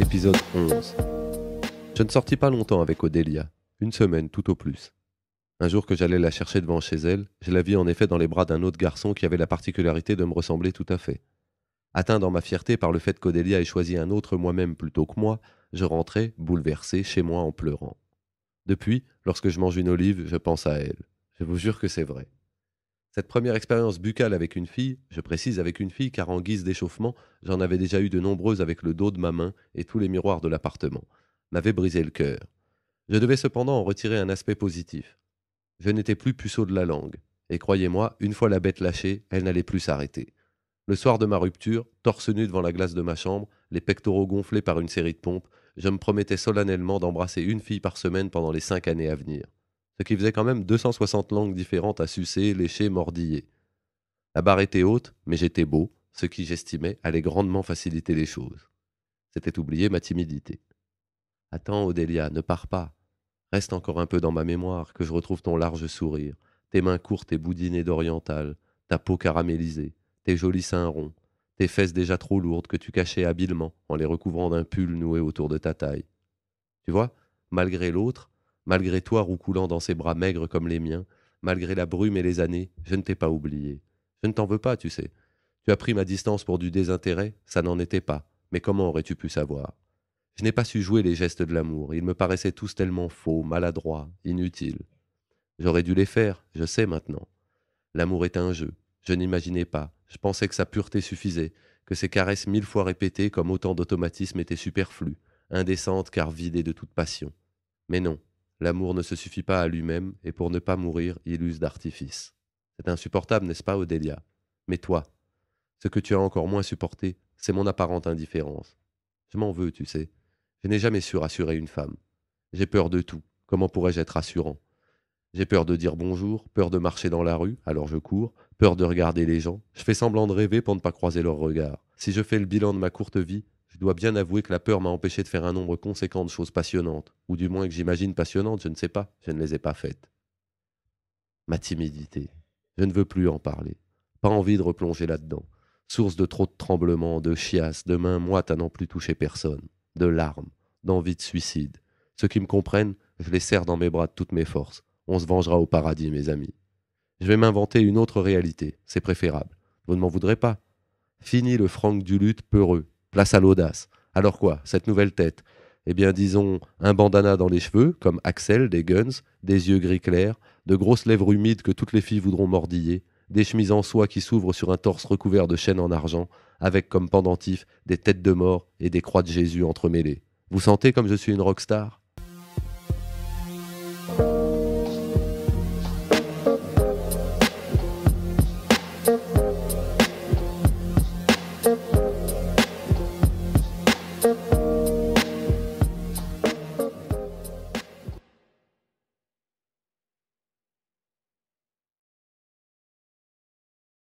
Épisode 11. Je ne sortis pas longtemps avec Odélia, une semaine tout au plus. Un jour que j'allais la chercher devant chez elle, je la vis en effet dans les bras d'un autre garçon qui avait la particularité de me ressembler tout à fait. Atteint dans ma fierté par le fait qu'Odélia ait choisi un autre moi-même plutôt que moi, je rentrais, bouleversé, chez moi en pleurant. Depuis, lorsque je mange une olive, je pense à elle. Je vous jure que c'est vrai. Cette première expérience buccale avec une fille, je précise avec une fille car en guise d'échauffement, j'en avais déjà eu de nombreuses avec le dos de ma main et tous les miroirs de l'appartement, m'avait brisé le cœur. Je devais cependant en retirer un aspect positif. Je n'étais plus puceau de la langue, et croyez-moi, une fois la bête lâchée, elle n'allait plus s'arrêter. Le soir de ma rupture, torse nu devant la glace de ma chambre, les pectoraux gonflés par une série de pompes, je me promettais solennellement d'embrasser une fille par semaine pendant les cinq années à venir ce qui faisait quand même 260 langues différentes à sucer, lécher, mordiller. La barre était haute, mais j'étais beau, ce qui, j'estimais, allait grandement faciliter les choses. C'était oublier ma timidité. Attends, Odélia, ne pars pas. Reste encore un peu dans ma mémoire, que je retrouve ton large sourire, tes mains courtes et boudinées d'oriental, ta peau caramélisée, tes jolis seins ronds, tes fesses déjà trop lourdes que tu cachais habilement en les recouvrant d'un pull noué autour de ta taille. Tu vois, malgré l'autre, Malgré toi, roucoulant dans ses bras maigres comme les miens, malgré la brume et les années, je ne t'ai pas oublié. Je ne t'en veux pas, tu sais. Tu as pris ma distance pour du désintérêt, ça n'en était pas. Mais comment aurais-tu pu savoir Je n'ai pas su jouer les gestes de l'amour, ils me paraissaient tous tellement faux, maladroits, inutiles. J'aurais dû les faire, je sais maintenant. L'amour est un jeu, je n'imaginais pas, je pensais que sa pureté suffisait, que ses caresses mille fois répétées comme autant d'automatismes étaient superflues, indécentes car vidées de toute passion. Mais non, L'amour ne se suffit pas à lui-même, et pour ne pas mourir, il use d'artifice. »« C'est insupportable, n'est-ce pas, Odélia Mais toi, ce que tu as encore moins supporté, c'est mon apparente indifférence. Je m'en veux, tu sais. Je n'ai jamais su rassurer une femme. J'ai peur de tout. Comment pourrais-je être rassurant J'ai peur de dire bonjour, peur de marcher dans la rue, alors je cours, peur de regarder les gens. Je fais semblant de rêver pour ne pas croiser leurs regards. Si je fais le bilan de ma courte vie, je dois bien avouer que la peur m'a empêché de faire un nombre conséquent de choses passionnantes, ou du moins que j'imagine passionnantes, je ne sais pas, je ne les ai pas faites. Ma timidité, je ne veux plus en parler, pas envie de replonger là-dedans, source de trop de tremblements, de chiasses, de mains moites à n'en plus toucher personne, de larmes, d'envie de suicide. Ceux qui me comprennent, je les serre dans mes bras de toutes mes forces. On se vengera au paradis, mes amis. Je vais m'inventer une autre réalité, c'est préférable. Vous ne m'en voudrez pas. Fini le du lutte peureux, place à l'audace. Alors quoi Cette nouvelle tête Eh bien, disons un bandana dans les cheveux, comme Axel des Guns, des yeux gris clairs, de grosses lèvres humides que toutes les filles voudront mordiller, des chemises en soie qui s'ouvrent sur un torse recouvert de chaînes en argent, avec comme pendentif des têtes de mort et des croix de Jésus entremêlées. Vous sentez comme je suis une rockstar